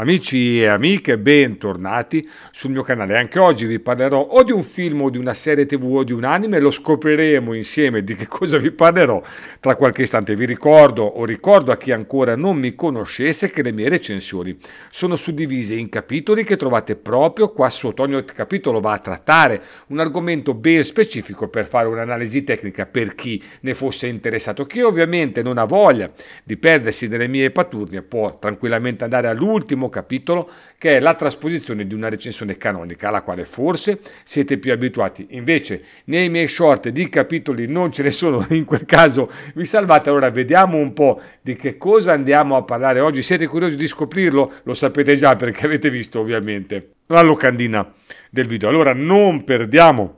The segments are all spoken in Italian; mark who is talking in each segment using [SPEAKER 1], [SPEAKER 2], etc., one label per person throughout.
[SPEAKER 1] Amici e amiche, bentornati sul mio canale. Anche oggi vi parlerò o di un film o di una serie tv o di un anime, lo scopriremo insieme di che cosa vi parlerò tra qualche istante. Vi ricordo o ricordo a chi ancora non mi conoscesse che le mie recensioni sono suddivise in capitoli che trovate proprio qua sotto. Ogni capitolo va a trattare un argomento ben specifico per fare un'analisi tecnica per chi ne fosse interessato, Chi ovviamente non ha voglia di perdersi delle mie paturnie, può tranquillamente andare all'ultimo nuovo capitolo che è la trasposizione di una recensione canonica alla quale forse siete più abituati. Invece nei miei short di capitoli non ce ne sono, in quel caso vi salvate. Allora vediamo un po' di che cosa andiamo a parlare oggi. Siete curiosi di scoprirlo? Lo sapete già perché avete visto ovviamente la locandina del video. Allora non perdiamo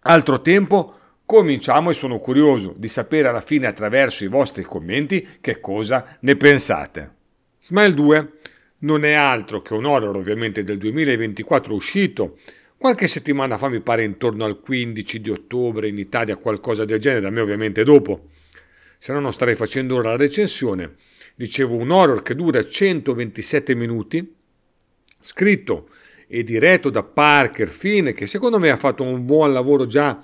[SPEAKER 1] altro tempo. Cominciamo e sono curioso di sapere alla fine attraverso i vostri commenti che cosa ne pensate. Smile 2 non è altro che un horror ovviamente del 2024 uscito qualche settimana fa mi pare intorno al 15 di ottobre in Italia qualcosa del genere, da me ovviamente dopo, se no non starei facendo ora la recensione, dicevo un horror che dura 127 minuti, scritto e diretto da Parker Fine che secondo me ha fatto un buon lavoro già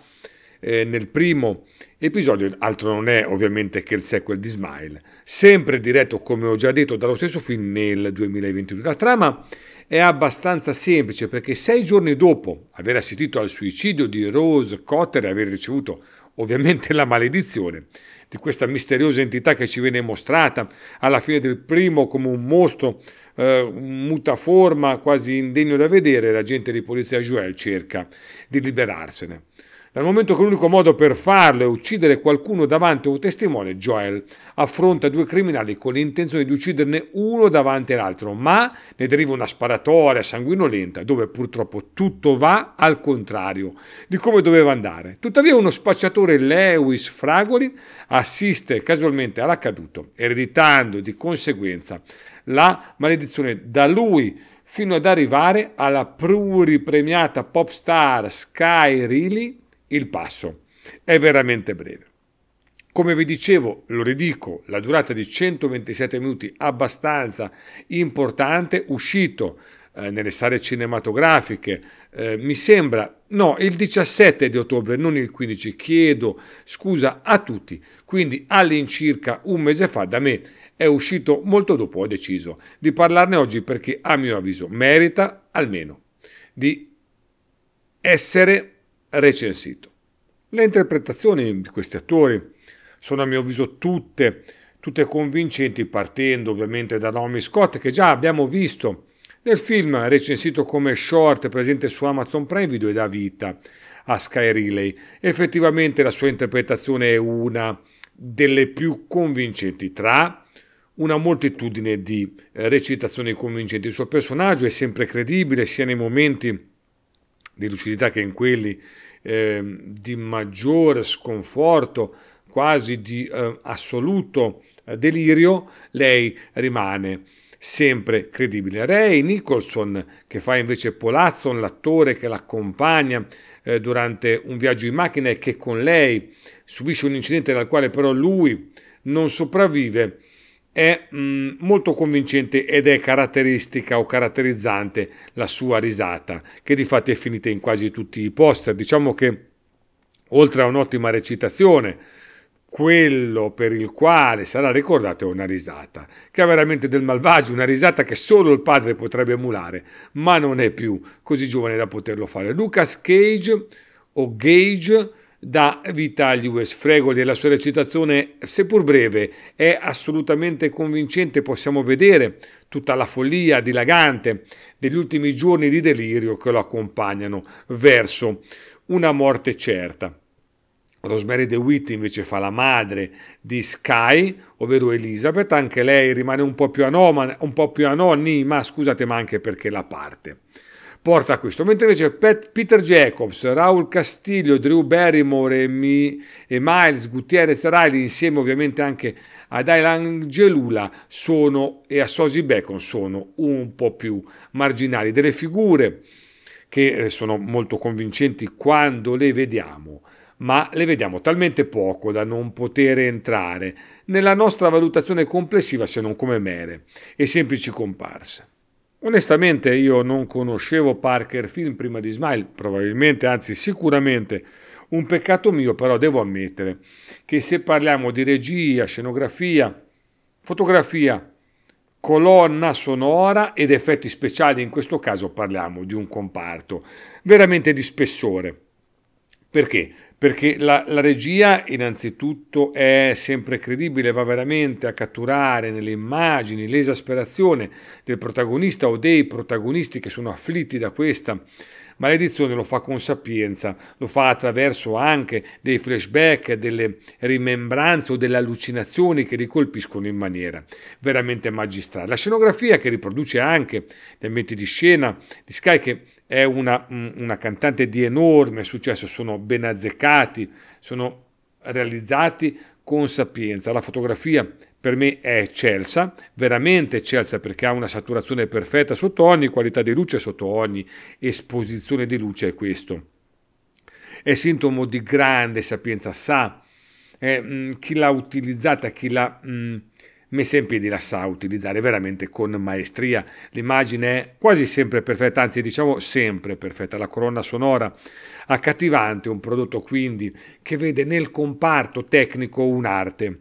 [SPEAKER 1] eh, nel primo episodio, altro non è ovviamente che il sequel di Smile, sempre diretto come ho già detto dallo stesso film nel 2022. La trama è abbastanza semplice perché sei giorni dopo aver assistito al suicidio di Rose Cotter e aver ricevuto ovviamente la maledizione di questa misteriosa entità che ci viene mostrata alla fine del primo come un mostro eh, mutaforma quasi indegno da vedere, l'agente di polizia Joel cerca di liberarsene dal momento che l'unico modo per farlo è uccidere qualcuno davanti a un testimone, Joel affronta due criminali con l'intenzione di ucciderne uno davanti all'altro, ma ne deriva una sparatoria sanguinolenta dove purtroppo tutto va al contrario di come doveva andare. Tuttavia uno spacciatore Lewis Fragoli assiste casualmente all'accaduto, ereditando di conseguenza la maledizione da lui fino ad arrivare alla pluripremiata pop star Sky Reilly il passo. È veramente breve. Come vi dicevo, lo ridico, la durata di 127 minuti abbastanza importante, uscito eh, nelle sale cinematografiche, eh, mi sembra, no, il 17 di ottobre, non il 15, chiedo scusa a tutti, quindi all'incirca un mese fa da me è uscito molto dopo, ho deciso di parlarne oggi perché a mio avviso merita almeno di essere recensito. Le interpretazioni di questi attori sono a mio avviso tutte, tutte convincenti partendo ovviamente da Naomi Scott che già abbiamo visto nel film recensito come short presente su Amazon Prime Video e da vita a Sky Relay. Effettivamente la sua interpretazione è una delle più convincenti tra una moltitudine di recitazioni convincenti. Il suo personaggio è sempre credibile sia nei momenti di lucidità che in quelli eh, di maggiore sconforto, quasi di eh, assoluto eh, delirio, lei rimane sempre credibile. Ray Nicholson, che fa invece Polazzon, l'attore che l'accompagna eh, durante un viaggio in macchina e che con lei subisce un incidente dal quale però lui non sopravvive, è mh, mm, molto convincente ed è caratteristica o caratterizzante la sua risata, che di fatto è finita in quasi tutti i poster. Diciamo che oltre a un'ottima recitazione, quello per il quale sarà ricordato è una risata, che ha veramente del malvagio, una risata che solo il padre potrebbe emulare, ma non è più così giovane da poterlo fare. Lucas Cage o Gage da Vitalius Fregoli e la sua recitazione, seppur breve, è assolutamente convincente. Possiamo vedere tutta la follia dilagante degli ultimi giorni di delirio che lo accompagnano verso una morte certa. Rosemary DeWitt invece fa la madre di Sky, ovvero Elizabeth, anche lei rimane un po' più, anoma, un anonima, scusate, ma anche perché la parte porta a questo. Mentre invece Pat, Peter Jacobs, Raul Castiglio, Drew Barrymore e, Mi, e Miles Gutierrez Riley, insieme ovviamente anche ad Aylan Gelula sono, e a Sosi Bacon, sono un po' più marginali. Delle figure che eh, sono molto convincenti quando le vediamo ma le vediamo talmente poco da non poter entrare nella nostra valutazione complessiva se non come mere e semplici comparse. Onestamente io non conoscevo Parker Film prima di Smile, probabilmente, anzi sicuramente, un peccato mio però devo ammettere che se parliamo di regia, scenografia, fotografia, colonna sonora ed effetti speciali, in questo caso parliamo di un comparto veramente di spessore. Perché? perché la, la, regia innanzitutto è sempre credibile, va veramente a catturare nelle immagini l'esasperazione del protagonista o dei protagonisti che sono afflitti da questa maledizione, lo fa con sapienza, lo fa attraverso anche dei flashback, delle rimembranze o delle allucinazioni che li colpiscono in maniera veramente magistrale. La scenografia che riproduce anche gli ambienti di scena di Sky che è una, una cantante di enorme successo, sono ben azzeccati, sono realizzati con sapienza. La fotografia per me è eccelsa, veramente eccelsa perché ha una saturazione perfetta sotto ogni qualità di luce, sotto ogni esposizione di luce è questo. È sintomo di grande sapienza, sa eh, chi l'ha utilizzata, chi l'ha... Mh, mm, mi sempre di la sa utilizzare veramente con maestria. L'immagine è quasi sempre perfetta, anzi diciamo sempre perfetta, la colonna sonora accattivante, un prodotto quindi che vede nel comparto tecnico un'arte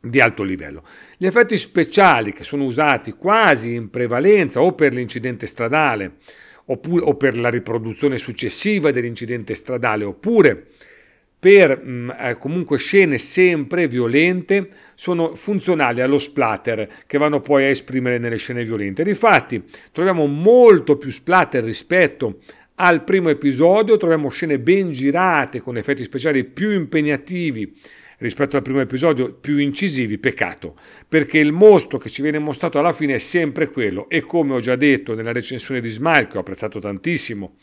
[SPEAKER 1] di alto livello. Gli effetti speciali che sono usati quasi in prevalenza o per l'incidente stradale oppure, o per la riproduzione successiva dell'incidente stradale oppure per mh, mm, eh, comunque scene sempre violente sono funzionali allo splatter che vanno poi a esprimere nelle scene violente. infatti troviamo molto più splatter rispetto al primo episodio, troviamo scene ben girate con effetti speciali più impegnativi rispetto al primo episodio, più incisivi, peccato, perché il mostro che ci viene mostrato alla fine è sempre quello e come ho già detto nella recensione di Smile, che ho apprezzato tantissimo,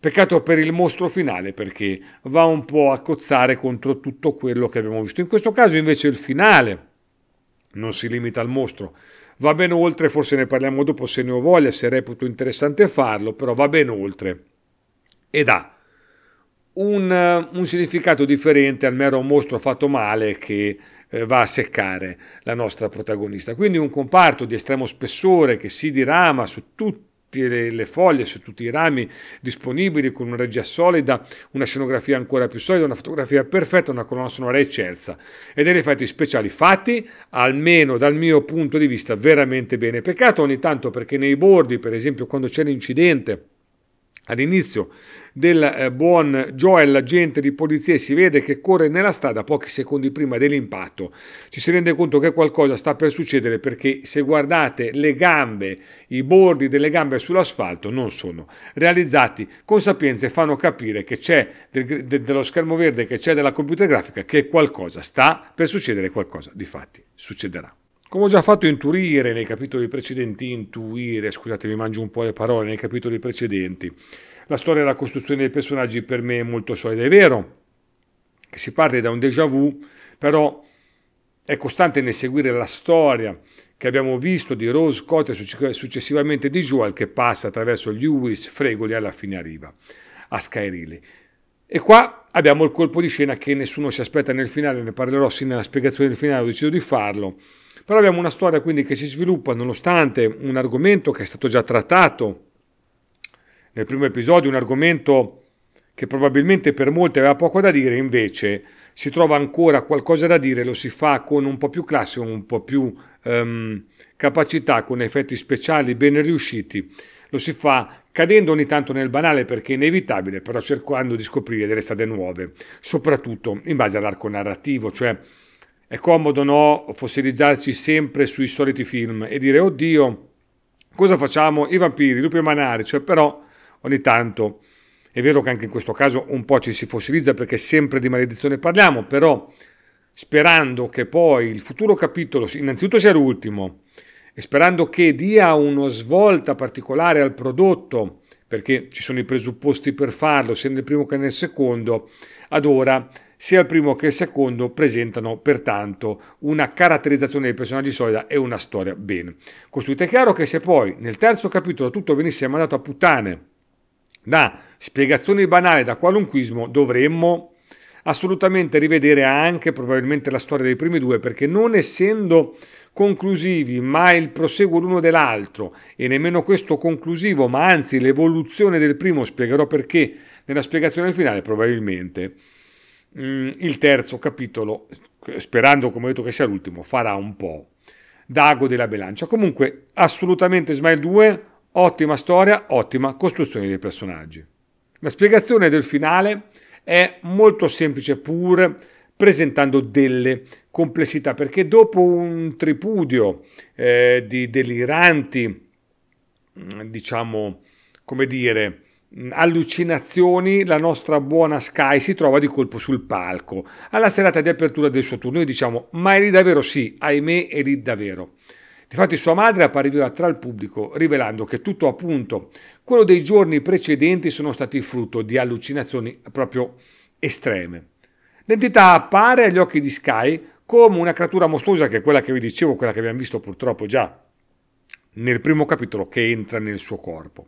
[SPEAKER 1] Peccato per il mostro finale perché va un po' a cozzare contro tutto quello che abbiamo visto. In questo caso invece il finale non si limita al mostro, va ben oltre, forse ne parliamo dopo se ne ho voglia, se reputo interessante farlo, però va ben oltre ed ha un, un significato differente al mero mostro fatto male che eh, va a seccare la nostra protagonista. Quindi un comparto di estremo spessore che si dirama su tutti le, le foglie, su tutti i rami disponibili, con una regia solida, una scenografia ancora più solida, una fotografia perfetta, una colonna sonora eccelsa e degli effetti speciali fatti, almeno dal mio punto di vista, veramente bene. Peccato ogni tanto perché nei bordi, per esempio quando c'è l'incidente, All'inizio del eh, buon Joel, l'agente di polizia, si vede che corre nella strada pochi secondi prima dell'impatto. Ci si rende conto che qualcosa sta per succedere perché se guardate le gambe, i bordi delle gambe sull'asfalto non sono realizzati con sapienza e fanno capire che c'è del, de, dello schermo verde, che c'è della computer grafica, che qualcosa sta per succedere, qualcosa di fatti succederà. Come ho già fatto intuire nei capitoli precedenti, intuire, scusate mangio un po' le parole, nei capitoli precedenti, la storia della costruzione dei personaggi per me è molto solida, è vero che si parte da un déjà vu, però è costante nel seguire la storia che abbiamo visto di Rose Scott e successivamente di Joel che passa attraverso Lewis, Fregoli e alla fine arriva a Skyrilly. E qua abbiamo il colpo di scena che nessuno si aspetta nel finale, ne parlerò sì nella spiegazione del finale, ho deciso di farlo, però abbiamo una storia quindi che si sviluppa nonostante un argomento che è stato già trattato nel primo episodio, un argomento che probabilmente per molti aveva poco da dire, invece si trova ancora qualcosa da dire, lo si fa con un po' più classe, un po' più ehm, capacità, con effetti speciali ben riusciti, lo si fa cadendo ogni tanto nel banale perché è inevitabile, però cercando di scoprire delle strade nuove, soprattutto in base all'arco narrativo, cioè è comodo no fossilizzarci sempre sui soliti film e dire oddio, cosa facciamo? I vampiri, i lupi manari, cioè però ogni tanto è vero che anche in questo caso un po' ci si fossilizza perché sempre di maledizione parliamo, però sperando che poi il futuro capitolo innanzitutto sia l'ultimo e sperando che dia uno svolta particolare al prodotto perché ci sono i presupposti per farlo sia nel primo che nel secondo, ad ora sia il primo che il secondo presentano pertanto una caratterizzazione dei personaggi solida e una storia ben costruita. È chiaro che se poi nel terzo capitolo tutto venisse mandato a puttane da spiegazioni banali, da qualunquismo, dovremmo assolutamente rivedere anche probabilmente la storia dei primi due perché non essendo conclusivi ma il proseguo l'uno dell'altro e nemmeno questo conclusivo ma anzi l'evoluzione del primo spiegherò perché nella spiegazione finale probabilmente Mm, il terzo capitolo, sperando come ho detto che sia l'ultimo, farà un po' d'ago della bilancia. Comunque, assolutamente Smile 2, ottima storia, ottima costruzione dei personaggi. La spiegazione del finale è molto semplice pur presentando delle complessità, perché dopo un tripudio eh, di deliranti, mm, diciamo, come dire, Mm, allucinazioni, la nostra buona Sky si trova di colpo sul palco. Alla serata di apertura del suo turno, noi diciamo: Ma è lì davvero sì, ahimè, è lì davvero. Difatti, sua madre appariva tra il pubblico, rivelando che tutto appunto quello dei giorni precedenti sono stati frutto di allucinazioni proprio estreme. L'entità appare agli occhi di Sky come una creatura mostruosa, che è quella che vi dicevo, quella che abbiamo visto purtroppo già nel primo capitolo, che entra nel suo corpo.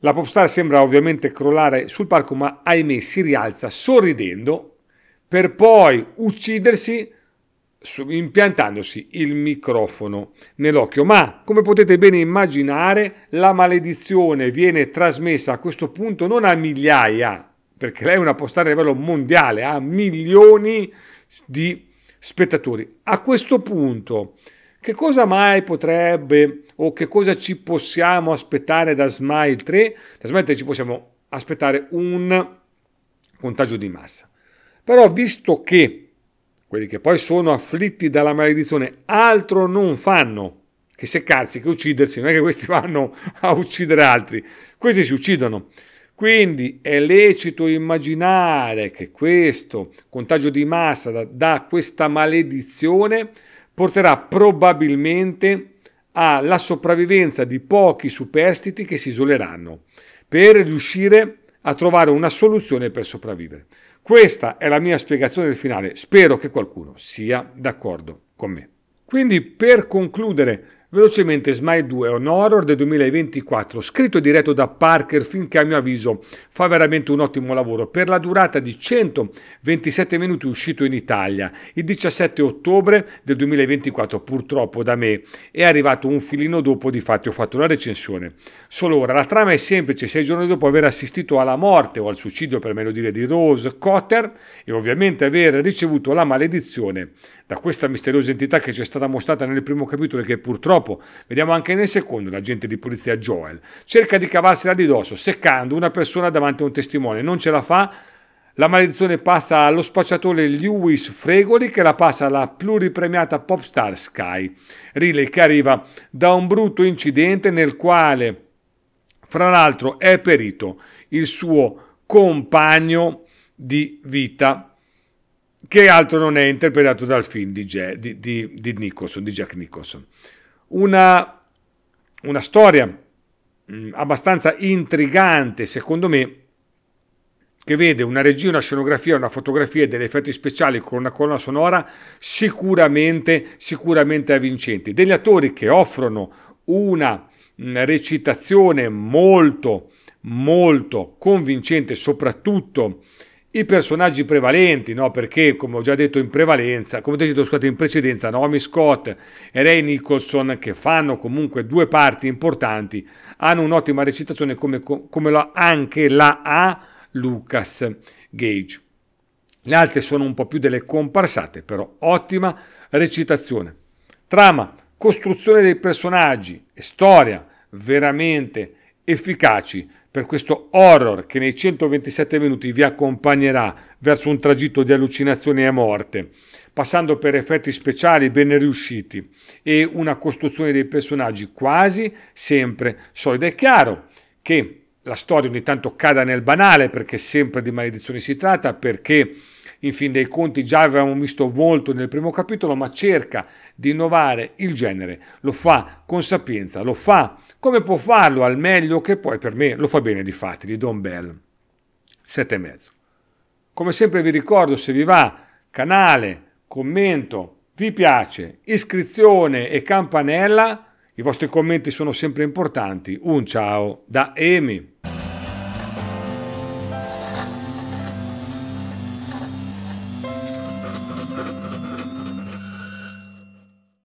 [SPEAKER 1] La popstar sembra ovviamente crollare sul palco, ma ahimè si rialza sorridendo per poi uccidersi impiantandosi il microfono nell'occhio. Ma come potete bene immaginare, la maledizione viene trasmessa a questo punto non a migliaia, perché lei è una popstar a livello mondiale, ha milioni di spettatori. A questo punto che cosa mai potrebbe o che cosa ci possiamo aspettare da Smile 3? Da Smile 3 ci possiamo aspettare un contagio di massa. Però visto che quelli che poi sono afflitti dalla maledizione altro non fanno che seccarsi, che uccidersi, non è che questi vanno a uccidere altri, questi si uccidono. Quindi è lecito immaginare che questo contagio di massa da, da questa maledizione porterà probabilmente alla sopravvivenza di pochi superstiti che si isoleranno per riuscire a trovare una soluzione per sopravvivere. Questa è la mia spiegazione del finale, spero che qualcuno sia d'accordo con me. Quindi per concludere Velocemente Smile 2 è un horror del 2024, scritto e diretto da Parker finché a mio avviso fa veramente un ottimo lavoro. Per la durata di 127 minuti uscito in Italia il 17 ottobre del 2024, purtroppo da me è arrivato un filino dopo, di fatto ho fatto una recensione. Solo ora, la trama è semplice, sei giorni dopo aver assistito alla morte o al suicidio per meglio dire di Rose Cotter e ovviamente aver ricevuto la maledizione da questa misteriosa entità che ci è stata mostrata nel primo capitolo e che purtroppo dopo vediamo anche nel secondo l'agente di polizia Joel. Cerca di cavarsela di dosso, seccando una persona davanti a un testimone. Non ce la fa. La maledizione passa allo spacciatore Lewis Fregoli che la passa alla pluripremiata popstar Sky. Riley che arriva da un brutto incidente nel quale, fra l'altro, è perito il suo compagno di vita che altro non è interpretato dal film di, Jack, di, di, di Nicholson, Jack Nicholson una, una storia mm, abbastanza intrigante, secondo me, che vede una regia, una scenografia, una fotografia e degli effetti speciali con una colonna sonora sicuramente, sicuramente avvincenti. Degli attori che offrono una mm, recitazione molto, molto convincente, soprattutto i personaggi prevalenti, no? perché come ho già detto in prevalenza, come ho detto scusate, in precedenza, Naomi Scott e Ray Nicholson, che fanno comunque due parti importanti, hanno un'ottima recitazione come, come la, anche la A Lucas Gage. Le altre sono un po' più delle comparsate, però ottima recitazione. Trama, costruzione dei personaggi e storia veramente efficaci per questo horror che nei 127 minuti vi accompagnerà verso un tragitto di allucinazioni e morte, passando per effetti speciali ben riusciti e una costruzione dei personaggi quasi sempre solida È chiaro, che la storia ogni tanto cada nel banale perché sempre di maledizioni si tratta, perché in fin dei conti già avevamo visto molto nel primo capitolo, ma cerca di innovare il genere, lo fa con sapienza, lo fa come può farlo al meglio che poi per me lo fa bene di fatti, di Don Bell. e mezzo. Come sempre vi ricordo, se vi va, canale, commento, vi piace, iscrizione e campanella, i vostri commenti sono sempre importanti. Un ciao da Emi.